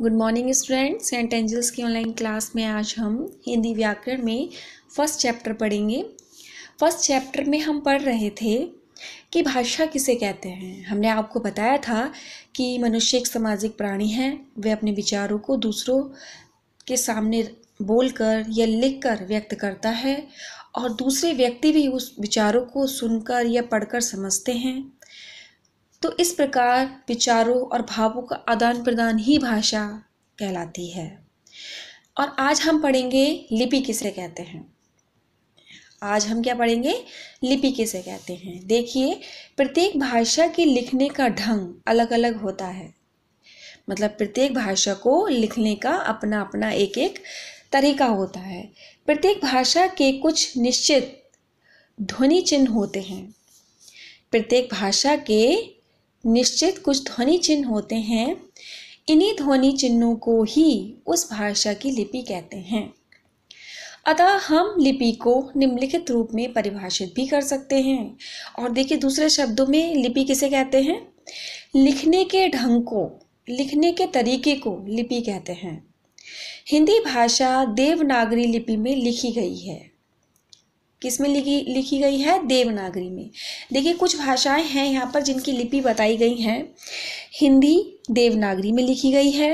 good morning students Saint Angels की online class में आज हम हिंदी व्याकरण में फर्स्ट चैप्टर पढ़ेंगे फर्स्ट चैप्टर में हम पढ़ रहे थे कि भाषा किसे कहते हैं हमने आपको बताया था कि मनुष्य एक सामाजिक प्राणी है वे अपने विचारों को दूसरों के सामने बोलकर या लिखकर व्यक्त करता है और दूसरे व्यक्ति भी उस विचारों को सुनकर या पढ़कर समझते हैं तो इस प्रकार विचारों और भावों का आदान प्रदान ही भाषा कहलाती है और आज हम पढ़ेंगे लिपि किसे कहते हैं आज हम क्या पढ़ेंगे लिपि किसे कहते हैं देखिए प्रत्येक भाषा के लिखने का ढंग अलग अलग होता है मतलब प्रत्येक भाषा को लिखने का अपना अपना एक एक तरीका होता है प्रत्येक भाषा के कुछ निश्चित ध्वनि चिन्ह होते हैं प्रत्येक भाषा के निश्चित कुछ ध्वनि चिन्ह होते हैं इन्हीं ध्वनि चिन्हों को ही उस भाषा की लिपि कहते हैं अतः हम लिपि को निम्नलिखित रूप में परिभाषित भी कर सकते हैं और देखिए दूसरे शब्दों में लिपि किसे कहते हैं लिखने के ढंग को लिखने के तरीके को लिपि कहते हैं हिंदी भाषा देवनागरी लिपि में लिखी गई है किस में लिखी लिखी गई है देवनागरी में देखिए कुछ भाषाएं हैं यहाँ पर जिनकी लिपि बताई गई हैं हिंदी देवनागरी में लिखी गई है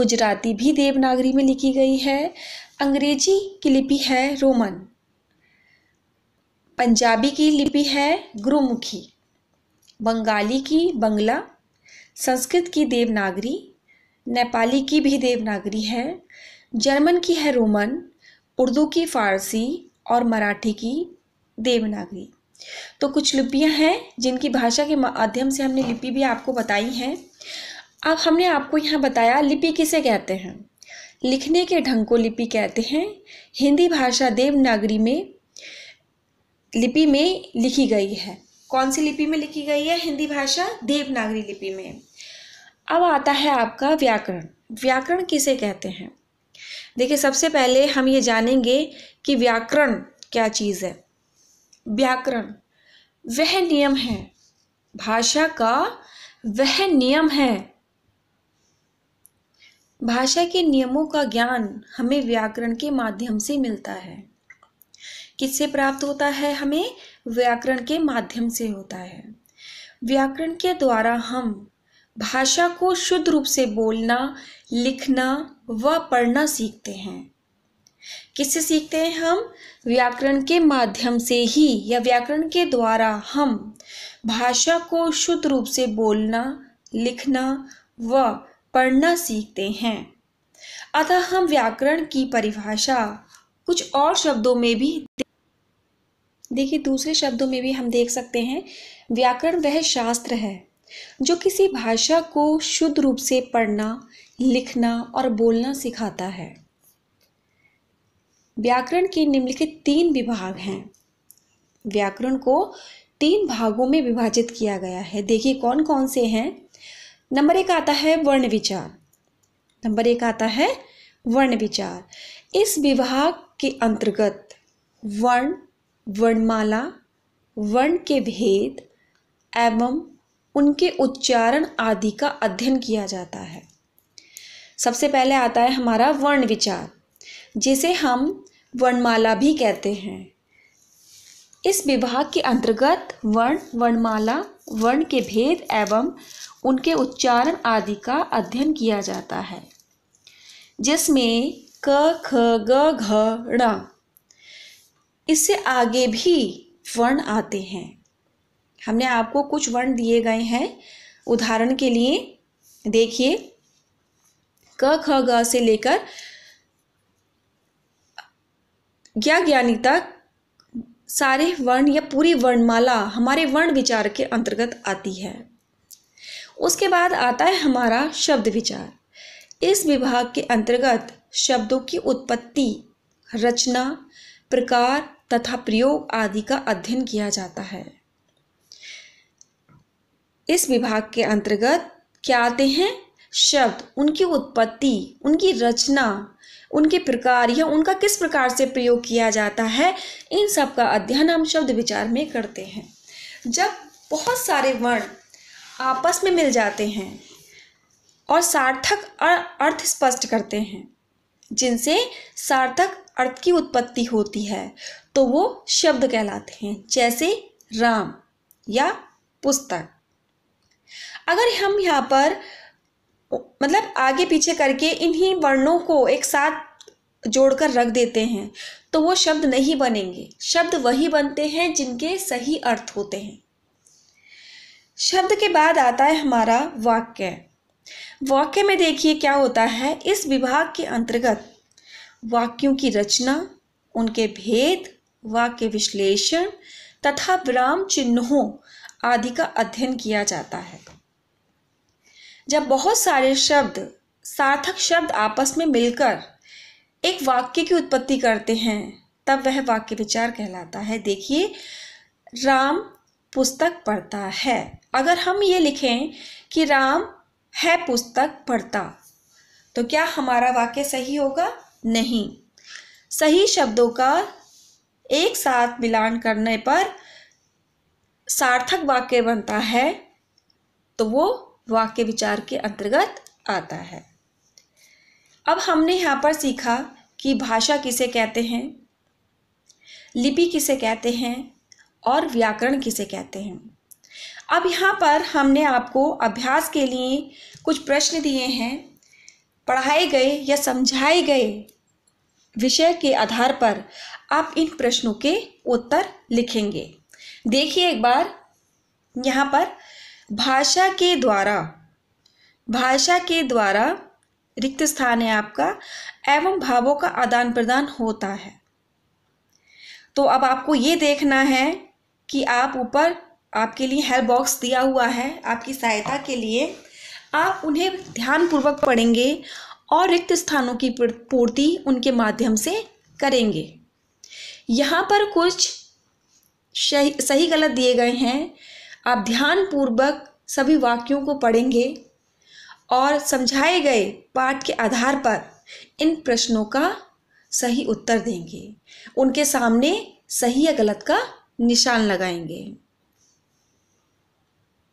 गुजराती भी देवनागरी में लिखी गई है अंग्रेजी की लिपि है रोमन पंजाबी की लिपि है गुरुमुखी बंगाली की बंगला संस्कृत की देवनागरी नेपाली की भी देवनागरी है जर्मन की है रोमन उर्दू की फ़ारसी और मराठी की देवनागरी तो कुछ लिपियां हैं जिनकी भाषा के माध्यम से हमने लिपि भी आपको बताई हैं अब हमने आपको यहाँ बताया लिपि किसे कहते हैं लिखने के ढंग को लिपि कहते हैं हिंदी भाषा देवनागरी में लिपि में लिखी गई है कौन सी लिपि में लिखी गई है हिंदी भाषा देवनागरी लिपि में अब आता है आपका व्याकरण व्याकरण किसे कहते हैं देखिए सबसे पहले हम ये जानेंगे कि व्याकरण क्या चीज़ है व्याकरण वह नियम है भाषा का वह नियम है भाषा के नियमों का ज्ञान हमें व्याकरण के माध्यम से मिलता है किससे प्राप्त होता है हमें व्याकरण के माध्यम से होता है व्याकरण के द्वारा हम भाषा को शुद्ध रूप से बोलना लिखना व पढ़ना सीखते हैं किससे सीखते हैं हम व्याकरण के माध्यम से ही या व्याकरण के द्वारा हम भाषा को शुद्ध रूप से बोलना लिखना व पढ़ना सीखते हैं अतः हम व्याकरण की परिभाषा कुछ और शब्दों में भी देखिए दूसरे शब्दों में भी हम देख सकते हैं व्याकरण वह शास्त्र है जो किसी भाषा को शुद्ध रूप से पढ़ना लिखना और बोलना सिखाता है व्याकरण के निम्नलिखित तीन विभाग हैं व्याकरण को तीन भागों में विभाजित किया गया है देखिए कौन कौन से हैं नंबर एक आता है वर्ण विचार नंबर एक आता है वर्ण विचार इस विभाग के अंतर्गत वर्ण वर्णमाला वर्ण के भेद एवं उनके उच्चारण आदि का अध्ययन किया जाता है सबसे पहले आता है हमारा वर्ण विचार जिसे हम वर्णमाला भी कहते हैं इस विभाग के अंतर्गत वर्ण वर्णमाला वर्ण के भेद एवं उनके उच्चारण आदि का अध्ययन किया जाता है जिसमें क ख ग घ इससे आगे भी वर्ण आते हैं हमने आपको कुछ वर्ण दिए गए हैं उदाहरण के लिए देखिए क ख ग से लेकर ज्ञा ज्ञानी तक सारे वर्ण या पूरी वर्णमाला हमारे वर्ण विचार के अंतर्गत आती है उसके बाद आता है हमारा शब्द विचार इस विभाग के अंतर्गत शब्दों की उत्पत्ति रचना प्रकार तथा प्रयोग आदि का अध्ययन किया जाता है इस विभाग के अंतर्गत क्या आते हैं शब्द उनकी उत्पत्ति उनकी रचना उनके प्रकार या उनका किस प्रकार से प्रयोग किया जाता है इन सब का अध्ययन हम शब्द विचार में करते हैं जब बहुत सारे वर्ण आपस में मिल जाते हैं और सार्थक अर्थ स्पष्ट करते हैं जिनसे सार्थक अर्थ की उत्पत्ति होती है तो वो शब्द कहलाते हैं जैसे राम या पुस्तक अगर हम यहाँ पर मतलब आगे पीछे करके इन्हीं वर्णों को एक साथ जोड़कर रख देते हैं तो वो शब्द नहीं बनेंगे शब्द वही बनते हैं जिनके सही अर्थ होते हैं शब्द के बाद आता है हमारा वाक्य वाक्य में देखिए क्या होता है इस विभाग के अंतर्गत वाक्यों की रचना उनके भेद वाक्य विश्लेषण तथा विराम चिन्हों आदि का अध्ययन किया जाता है जब बहुत सारे शब्द सार्थक शब्द आपस में मिलकर एक वाक्य की उत्पत्ति करते हैं तब वह वाक्य विचार कहलाता है देखिए राम पुस्तक पढ़ता है अगर हम ये लिखें कि राम है पुस्तक पढ़ता तो क्या हमारा वाक्य सही होगा नहीं सही शब्दों का एक साथ मिलान करने पर सार्थक वाक्य बनता है तो वो वाक्य विचार के अंतर्गत आता है अब हमने यहाँ पर सीखा कि भाषा किसे कहते हैं लिपि किसे कहते हैं और व्याकरण किसे कहते हैं अब यहाँ पर हमने आपको अभ्यास के लिए कुछ प्रश्न दिए हैं पढ़ाए गए या समझाए गए विषय के आधार पर आप इन प्रश्नों के उत्तर लिखेंगे देखिए एक बार यहाँ पर भाषा के द्वारा भाषा के द्वारा रिक्त स्थान है आपका एवं भावों का आदान प्रदान होता है तो अब आपको ये देखना है कि आप ऊपर आपके लिए हेल्प बॉक्स दिया हुआ है आपकी सहायता के लिए आप उन्हें ध्यानपूर्वक पढ़ेंगे और रिक्त स्थानों की पूर्ति उनके माध्यम से करेंगे यहाँ पर कुछ सही गलत दिए गए हैं आप ध्यान पूर्वक सभी वाक्यों को पढ़ेंगे और समझाए गए पाठ के आधार पर इन प्रश्नों का सही उत्तर देंगे उनके सामने सही या गलत का निशान लगाएंगे